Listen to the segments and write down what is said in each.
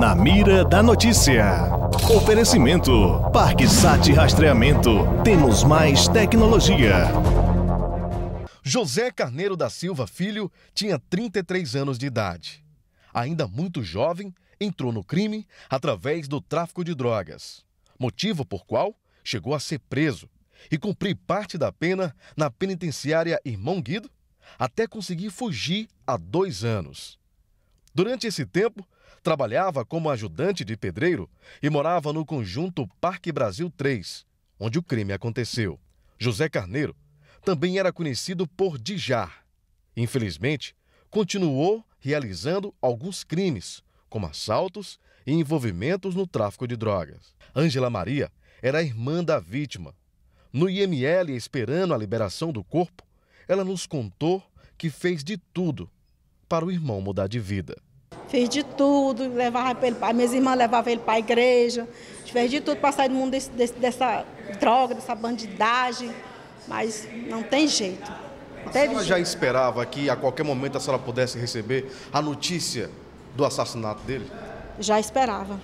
Na mira da notícia. Oferecimento: Parque Sat Rastreamento. Temos mais tecnologia. José Carneiro da Silva Filho tinha 33 anos de idade. Ainda muito jovem, entrou no crime através do tráfico de drogas, motivo por qual chegou a ser preso e cumprir parte da pena na penitenciária Irmão Guido até conseguir fugir há dois anos. Durante esse tempo, trabalhava como ajudante de pedreiro e morava no conjunto Parque Brasil 3, onde o crime aconteceu. José Carneiro também era conhecido por Dijar. Infelizmente, continuou realizando alguns crimes, como assaltos e envolvimentos no tráfico de drogas. Ângela Maria era a irmã da vítima. No IML, esperando a liberação do corpo, ela nos contou que fez de tudo para o irmão mudar de vida. Fiz de tudo, levava ele, minhas irmãs levavam ele para a igreja, fez de tudo para sair do mundo desse, desse, dessa droga, dessa bandidagem, mas não tem jeito. Não a senhora jeito. já esperava que a qualquer momento a senhora pudesse receber a notícia do assassinato dele? Já esperava.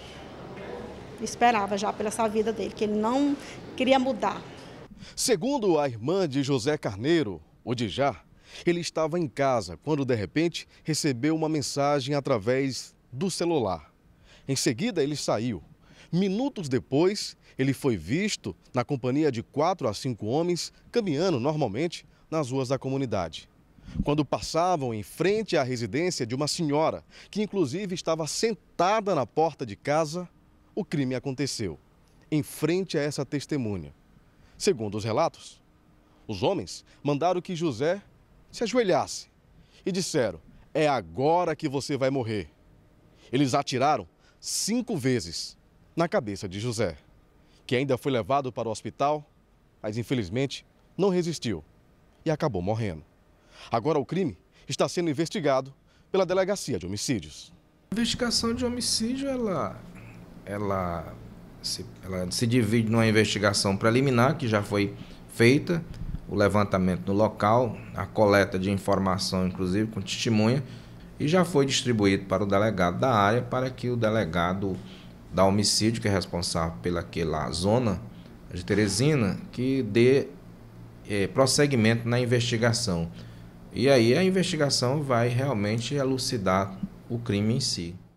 Esperava já pela essa vida dele, que ele não queria mudar. Segundo a irmã de José Carneiro, o Dijar, ele estava em casa quando, de repente, recebeu uma mensagem através do celular. Em seguida, ele saiu. Minutos depois, ele foi visto na companhia de quatro a cinco homens caminhando normalmente nas ruas da comunidade. Quando passavam em frente à residência de uma senhora, que inclusive estava sentada na porta de casa, o crime aconteceu, em frente a essa testemunha. Segundo os relatos, os homens mandaram que José se ajoelhasse e disseram: É agora que você vai morrer. Eles atiraram cinco vezes na cabeça de José, que ainda foi levado para o hospital, mas infelizmente não resistiu e acabou morrendo. Agora o crime está sendo investigado pela delegacia de homicídios. A investigação de homicídio ela, ela, se, ela se divide numa investigação preliminar que já foi feita o levantamento no local, a coleta de informação, inclusive com testemunha, e já foi distribuído para o delegado da área para que o delegado da homicídio, que é responsável pelaquela zona de Teresina, que dê é, prosseguimento na investigação. E aí a investigação vai realmente elucidar o crime em si.